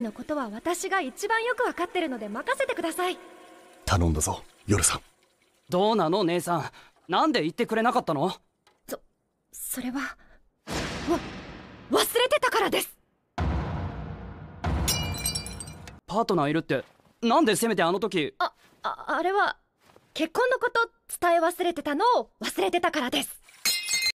のことは私が一番よく分かってるので任せてください頼んだぞ夜さんどうなの姉さんなんで言ってくれなかったのそそれはわ忘れてたからですパートナーいるってなんでせめてあの時あああれは結婚のこと伝え忘れてたのを忘れてたからです